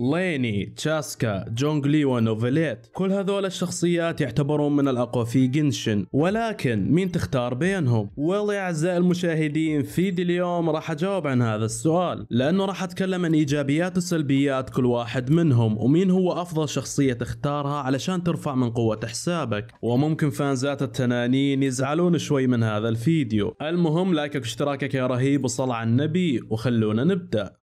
ليني تشاسكا جونغلي ونوفيليت كل هذول الشخصيات يعتبرون من الأقوى في جنشن ولكن مين تختار بينهم؟ ويل يا أعزائي المشاهدين في دي اليوم راح أجاوب عن هذا السؤال لأنه راح أتكلم عن إيجابيات وسلبيات كل واحد منهم ومين هو أفضل شخصية تختارها علشان ترفع من قوة حسابك وممكن فانزات التنانين يزعلون شوي من هذا الفيديو المهم لايكك واشتراكك يا رهيب وصل على النبي وخلونا نبدأ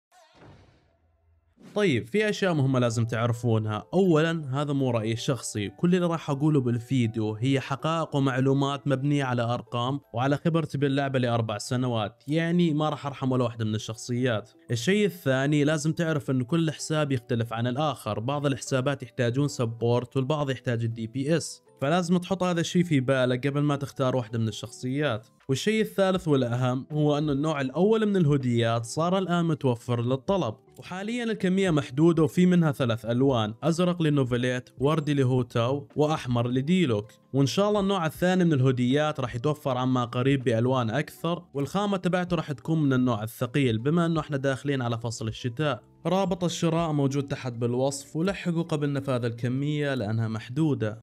طيب في اشياء مهمه لازم تعرفونها اولا هذا مو رايي الشخصي كل اللي راح اقوله بالفيديو هي حقائق ومعلومات مبنيه على ارقام وعلى خبرتي باللعبه لاربع سنوات يعني ما راح ارحم ولا واحده من الشخصيات الشيء الثاني لازم تعرف ان كل حساب يختلف عن الاخر بعض الحسابات يحتاجون سبورت والبعض يحتاج الدي بي اس فلازم تحط هذا الشيء في بالك قبل ما تختار واحدة من الشخصيات والشيء الثالث والأهم هو أن النوع الأول من الهديات صار الآن متوفر للطلب وحاليا الكمية محدودة وفي منها ثلاث ألوان أزرق للنوفليت وردي لهوتاو وأحمر لديلوك وإن شاء الله النوع الثاني من الهديات راح يتوفر عما قريب بألوان أكثر والخامة تبعته راح تكون من النوع الثقيل بما أنه احنا داخلين على فصل الشتاء رابط الشراء موجود تحت بالوصف ولحقوا قبل نفاذ الكمية لأنها محدودة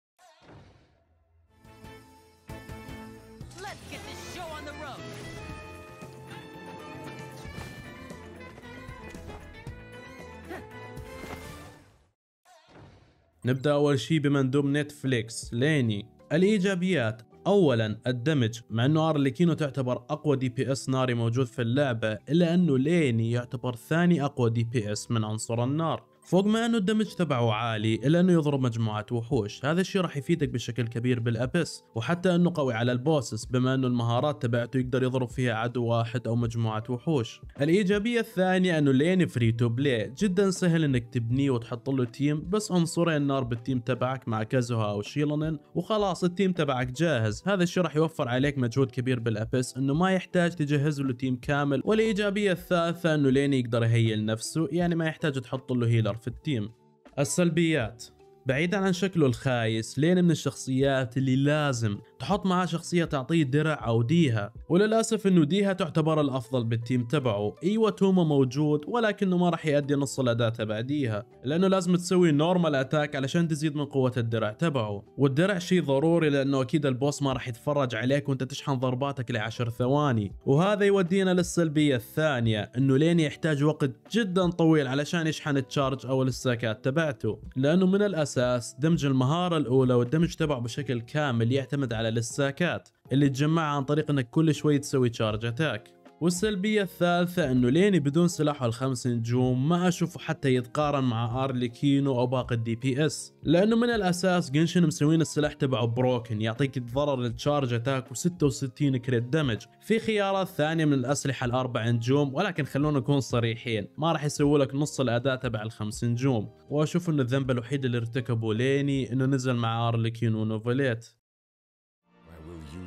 نبدأ أول شيء بمندوب نتفليكس ليني الإيجابيات اولا الدمج مع انه ارليكينو تعتبر اقوى دي بي اس ناري موجود في اللعبه الا انه ليني يعتبر ثاني اقوى دي بي اس من عنصر النار فوق ما انه الدمج تبعه عالي الا انه يضرب مجموعات وحوش هذا الشيء راح يفيدك بشكل كبير بالابس وحتى انه قوي على البوسس بما انه المهارات تبعته يقدر يضرب فيها عدو واحد او مجموعه وحوش الايجابيه الثانيه انه لين فري تو بلاي جدا سهل انك تبنيه وتحط له تيم بس عنصرين نار بالتيم تبعك مع كازوها او شيلونن وخلاص التيم تبعك جاهز هذا الشيء راح يوفر عليك مجهود كبير بالابس انه ما يحتاج تجهز له تيم كامل والايجابيه الثالثه انه لين يقدر يهيل نفسه يعني ما يحتاج تحط له هيلر في التيم السلبيات بعيدا عن شكله الخايس لين من الشخصيات اللي لازم تحط معاه شخصية تعطيه درع أو ديها وللأسف أنه ديها تعتبر الأفضل بالتيم تبعه إيوة توما موجود ولكنه ما راح يأدي نص الأداء تبع ديها لأنه لازم تسوي نورمال أتاك علشان تزيد من قوة الدرع تبعه والدرع شيء ضروري لأنه أكيد البوس ما راح يتفرج عليك وأنت تشحن ضرباتك لعشر ثواني وهذا يودينا للسلبية الثانية أنه لين يحتاج وقت جدا طويل علشان يشحن التشارج أو الاستاكات تبعته لأنه من الأساس دمج المهارة الأولى والدمج تبعه بشكل كامل يعتمد على للساكات اللي تجمعها عن طريق انك كل شوي تسوي تشارج اتاك والسلبية الثالثة انه ليني بدون سلاحه الخمس نجوم ما اشوفه حتى يتقارن مع ارلي كينو او باقي الدي بي اس لانه من الاساس جنشن مسوين السلاح تبعه بروكن يعطيك ضرر للتشارج اتاك و66 كريت دمج في خيارات ثانية من الاسلحة الاربع نجوم ولكن خلونا نكون صريحين ما راح يسوي لك نص الاداء تبع الخمس نجوم واشوف انه الذنب الوحيد اللي ارتكبه ليني انه نزل مع ارلي كينو نوفليت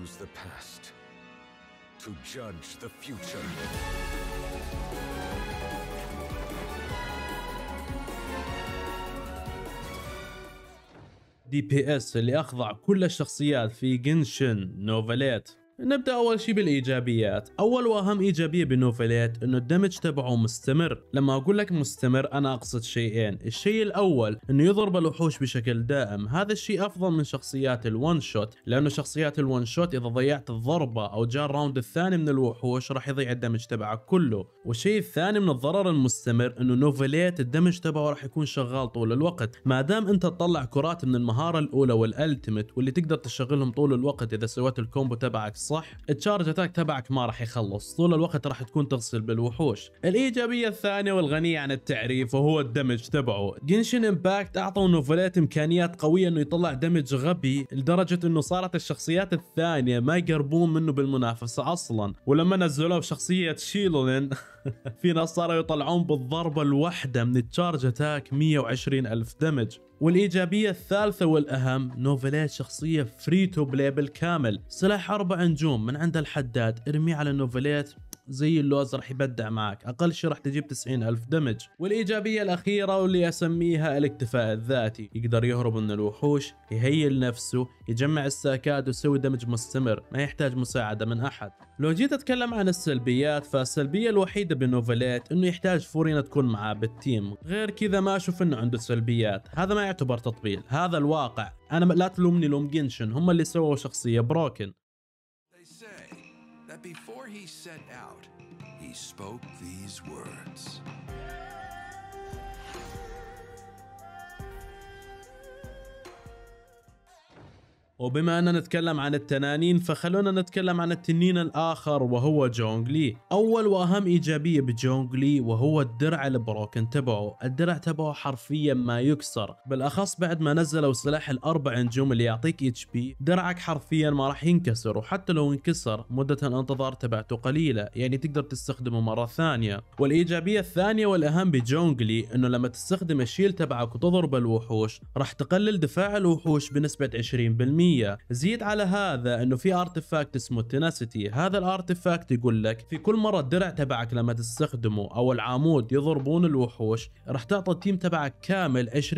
use the past to judge the future. دي بي اس اللي اخضع كل الشخصيات في جنشن نوفليت نبدأ أول شي بالإيجابيات أول وأهم إيجابية بنوفليت أنه الدمج تبعه مستمر لما أقول لك مستمر أنا أقصد شيئين الشيء الأول أنه يضرب الوحوش بشكل دائم هذا الشيء أفضل من شخصيات الون شوت لأنه شخصيات الون شوت إذا ضيعت الضربة أو جاء الراوند الثاني من الوحوش راح يضيع الدمج تبعك كله والشيء الثاني من الضرر المستمر أنه نوفليت الدمج تبعه راح يكون شغال طول الوقت ما دام أنت تطلع كرات من المهارة الأولى والألتيميت واللي تقدر تشغلهم طول الوقت إذا سويت الكومبو تبعك صح صح التشارج اتاك تبعك ما راح يخلص طول الوقت راح تكون تغسل بالوحوش الايجابيه الثانيه والغنيه عن التعريف وهو الدمج تبعه جنشن امباكت اعطوا نوفليت امكانيات قويه انه يطلع دمج غبي لدرجه انه صارت الشخصيات الثانيه ما يقربون منه بالمنافسه اصلا ولما نزلوه بشخصيه شيلولين في ناس صاروا يطلعون بالضربة الواحدة من التشارج اتاك 120 ألف دمج والإيجابية الثالثة والأهم نوفليت شخصية فري تو بلاي بالكامل سلاح أربع نجوم من عند الحداد ارميه على نوفليت زي اللوز راح يبدع معك اقل شيء راح تجيب 90 الف دمج والايجابيه الاخيره واللي اسميها الاكتفاء الذاتي يقدر يهرب من الوحوش يهيل نفسه يجمع الساكات ويسوي دمج مستمر ما يحتاج مساعده من احد لو جيت اتكلم عن السلبيات فالسلبيه الوحيده بنوفليت انه يحتاج فورينا تكون معاه بالتيم غير كذا ما اشوف انه عنده سلبيات هذا ما يعتبر تطبيل هذا الواقع انا لا تلومني لوم جنشن هم اللي سووا شخصيه بروكن before he set out, he spoke these words. وبما أننا نتكلم عن التنانين فخلونا نتكلم عن التنين الآخر وهو جونغلي أول وأهم إيجابية بجونغلي وهو الدرع البروكن تبعه الدرع تبعه حرفيا ما يكسر بالأخص بعد ما نزلوا سلاح الأربع نجوم اللي يعطيك اتش بي درعك حرفيا ما راح ينكسر وحتى لو انكسر مدة الانتظار تبعته قليلة يعني تقدر تستخدمه مرة ثانية والإيجابية الثانية والأهم بجونغلي أنه لما تستخدم الشيل تبعك وتضرب الوحوش راح تقلل دفاع الوحوش بنسبة 20% 100% زيد على هذا انه في ارتفاكت اسمه تناسيتي هذا الارتفاكت يقول لك في كل مره الدرع تبعك لما تستخدمه او العمود يضربون الوحوش راح تعطي التيم تبعك كامل 20%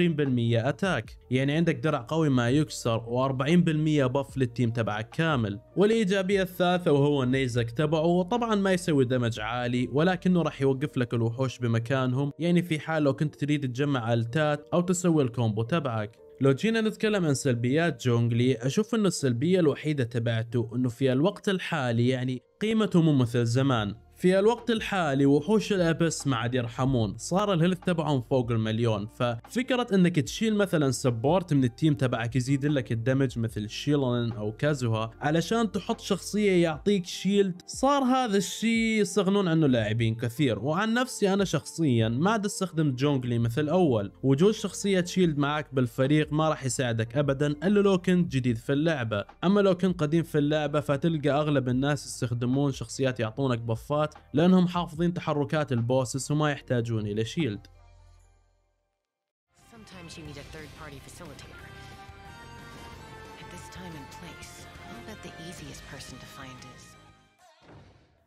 اتاك يعني عندك درع قوي ما يكسر و40% بف للتيم تبعك كامل والايجابيه الثالثه وهو النيزك تبعه طبعا ما يسوي دمج عالي ولكنه راح يوقف لك الوحوش بمكانهم يعني في حال لو كنت تريد تجمع التات او تسوي الكومبو تبعك لو جينا نتكلم عن سلبيات جونغلي أشوف أنه السلبية الوحيدة تبعته أنه في الوقت الحالي يعني قيمته مو مثل زمان في الوقت الحالي وحوش الابس ما عاد يرحمون صار الهيلث تبعهم فوق المليون ففكرة انك تشيل مثلا سبورت من التيم تبعك يزيد لك الدمج مثل شيلون او كازوها علشان تحط شخصية يعطيك شيلد صار هذا الشيء يستغنون عنه لاعبين كثير وعن نفسي انا شخصيا ما عاد استخدم جونجلي مثل اول وجود شخصية شيلد معك بالفريق ما راح يساعدك ابدا الا لو كنت جديد في اللعبة اما لو كنت قديم في اللعبة فتلقى اغلب الناس يستخدمون شخصيات يعطونك بفات لأنهم حافظين تحركات البوسس وما يحتاجون إلى شيلد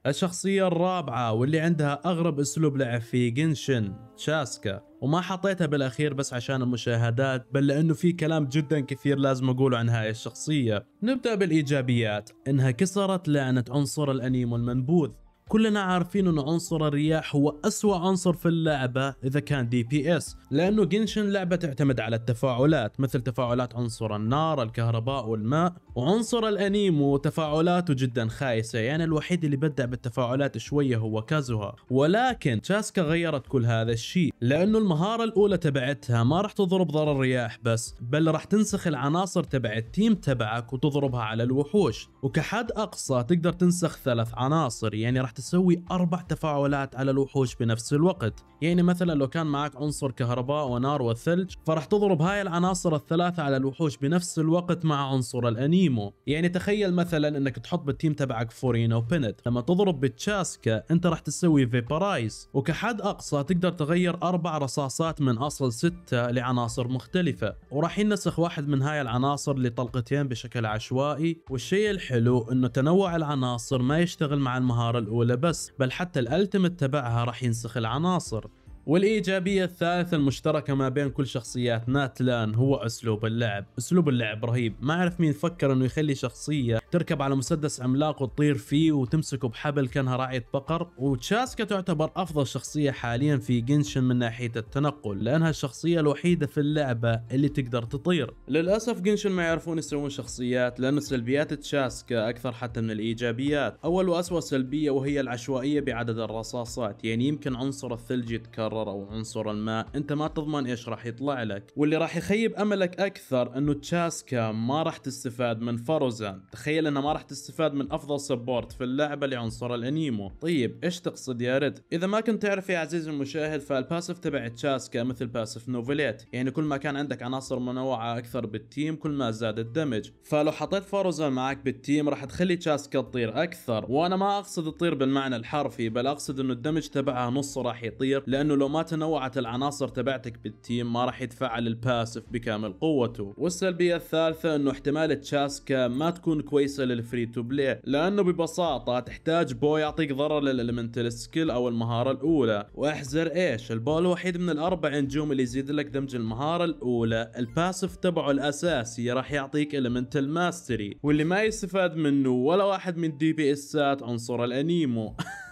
الشخصية الرابعة واللي عندها أغرب أسلوب لعب في جنشن شاسكا وما حطيتها بالأخير بس عشان المشاهدات بل لأنه في كلام جدا كثير لازم أقوله عن هاي الشخصية نبدأ بالإيجابيات إنها كسرت لعنة عنصر الأنيم المنبوذ كلنا عارفين ان عنصر الرياح هو اسوأ عنصر في اللعبة اذا كان دي بي اس لانه جنشن لعبة تعتمد على التفاعلات مثل تفاعلات عنصر النار الكهرباء والماء وعنصر الانيمو تفاعلاته جدا خايسة يعني الوحيد اللي بدأ بالتفاعلات شوية هو كازوها ولكن تشاسكا غيرت كل هذا الشيء لانه المهارة الاولى تبعتها ما راح تضرب ضرر رياح بس بل راح تنسخ العناصر تبع التيم تبعك وتضربها على الوحوش وكحد اقصى تقدر تنسخ ثلاث عناصر يعني راح تسوي أربع تفاعلات على الوحوش بنفس الوقت يعني مثلا لو كان معك عنصر كهرباء ونار والثلج فرح تضرب هاي العناصر الثلاثة على الوحوش بنفس الوقت مع عنصر الأنيمو يعني تخيل مثلا انك تحط بالتيم تبعك فورينا وبنت لما تضرب بالتشاسكا انت راح تسوي فيبرايز وكحد أقصى تقدر تغير أربع رصاصات من أصل ستة لعناصر مختلفة وراح ينسخ واحد من هاي العناصر لطلقتين بشكل عشوائي والشيء الحلو انه تنوع العناصر ما يشتغل مع المهارة الأولى ولا بس بل حتى الالتمت تبعها راح ينسخ العناصر والإيجابية الثالثة المشتركة ما بين كل شخصيات ناتلان هو أسلوب اللعب أسلوب اللعب رهيب ما أعرف مين فكر أنه يخلي شخصية تركب على مسدس عملاق وتطير فيه وتمسكه بحبل كانها راعية بقر وتشاسكا تعتبر أفضل شخصية حاليا في جنشن من ناحية التنقل لأنها الشخصية الوحيدة في اللعبة اللي تقدر تطير للأسف جنشن ما يعرفون يسوون شخصيات لان سلبيات تشاسكا أكثر حتى من الإيجابيات أول وأسوأ سلبية وهي العشوائية بعدد الرصاصات يعني يمكن عنصر الثلج يتكرر المحرر او عنصر الماء انت ما تضمن ايش راح يطلع لك واللي راح يخيب املك اكثر انه تشاسكا ما راح تستفاد من فاروزان تخيل انها ما راح تستفاد من افضل سبورت في اللعبه لعنصر الانيمو طيب ايش تقصد يا ريت اذا ما كنت تعرف يا عزيزي المشاهد فالباسف تبع تشاسكا مثل باسف نوفليت يعني كل ما كان عندك عناصر منوعه اكثر بالتيم كل ما زاد الدمج فلو حطيت فاروزان معك بالتيم راح تخلي تشاسكا تطير اكثر وانا ما اقصد تطير بالمعنى الحرفي بل اقصد انه الدمج تبعها نص راح يطير لانه لو لو ما تنوعت العناصر تبعتك بالتيم ما راح يتفعل الباسف بكامل قوته والسلبية الثالثة انه احتمال تشاسكا ما تكون كويسة للفري تو بلاي لانه ببساطة تحتاج بو يعطيك ضرر للالمنتال سكيل او المهارة الاولى واحزر ايش البو الوحيد من الاربع نجوم اللي يزيد لك دمج المهارة الاولى الباسف تبعه الاساسي راح يعطيك المنتال ماستري واللي ما يستفاد منه ولا واحد من دي بي اسات عنصر الانيمو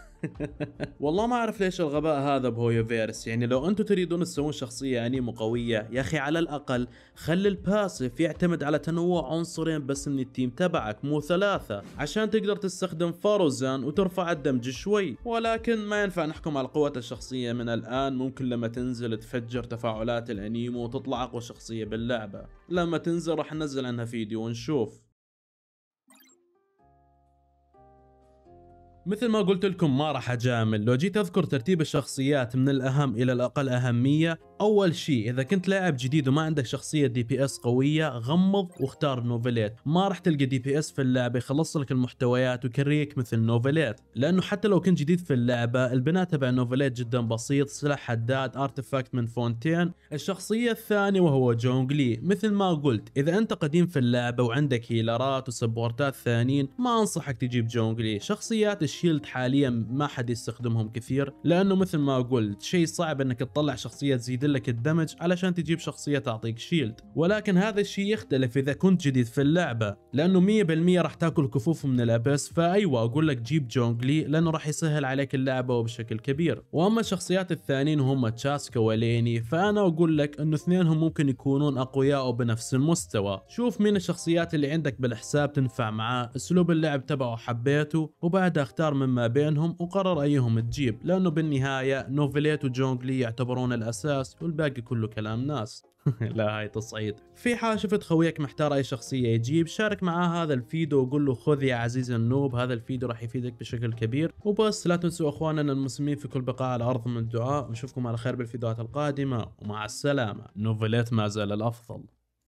والله ما اعرف ليش الغباء هذا بهويو فيرس يعني لو انتم تريدون تسوون شخصيه انيمو قويه يا اخي على الاقل خلي الباسف يعتمد على تنوع عنصرين بس من التيم تبعك مو ثلاثه عشان تقدر تستخدم فاروزان وترفع الدمج شوي ولكن ما ينفع نحكم على قوة الشخصيه من الان ممكن لما تنزل تفجر تفاعلات الانيمو وتطلع اقوى شخصيه باللعبه لما تنزل راح ننزل عنها فيديو ونشوف مثل ما قلت لكم ما راح اجامل لو جيت اذكر ترتيب الشخصيات من الاهم الى الاقل اهميه اول شيء اذا كنت لاعب جديد وما عندك شخصيه دي بي اس قويه غمض واختار نوفليت ما راح تلقى دي بي اس في اللعبه يخلص لك المحتويات ويكريك مثل نوفليت لانه حتى لو كنت جديد في اللعبه البناء تبع نوفليت جدا بسيط سلاح حداد ارتفاكت من فونتين الشخصيه الثانيه وهو جونغلي مثل ما قلت اذا انت قديم في اللعبه وعندك هيلرات وسبورتات ثانيين ما انصحك تجيب جونغلي شخصيات الشيلد حاليا ما حد يستخدمهم كثير لانه مثل ما قلت شيء صعب انك تطلع شخصيه تزيد يعدلك الدمج علشان تجيب شخصية تعطيك شيلد ولكن هذا الشيء يختلف إذا كنت جديد في اللعبة لأنه 100% راح تاكل كفوف من الأبس فأيوة أقول لك جيب جونغلي لأنه راح يسهل عليك اللعبة وبشكل كبير وأما الشخصيات الثانيين هم تشاسكا وليني فأنا أقول لك أنه اثنينهم ممكن يكونون أقوياء وبنفس المستوى شوف مين الشخصيات اللي عندك بالحساب تنفع معاه أسلوب اللعب تبعه حبيته وبعدها اختار مما بينهم وقرر أيهم تجيب لأنه بالنهاية نوفليت وجونغلي يعتبرون الأساس والباقي كله كلام ناس لا هاي تصعيد في حال شفت خويك محتار اي شخصيه يجيب شارك معاه هذا الفيديو وقول له خذ يا عزيز النوب هذا الفيديو راح يفيدك بشكل كبير وبس لا تنسوا اخواننا المسلمين في كل بقاع الارض من الدعاء ونشوفكم على خير بالفيديوهات القادمه ومع السلامه نوفليت ما زال الافضل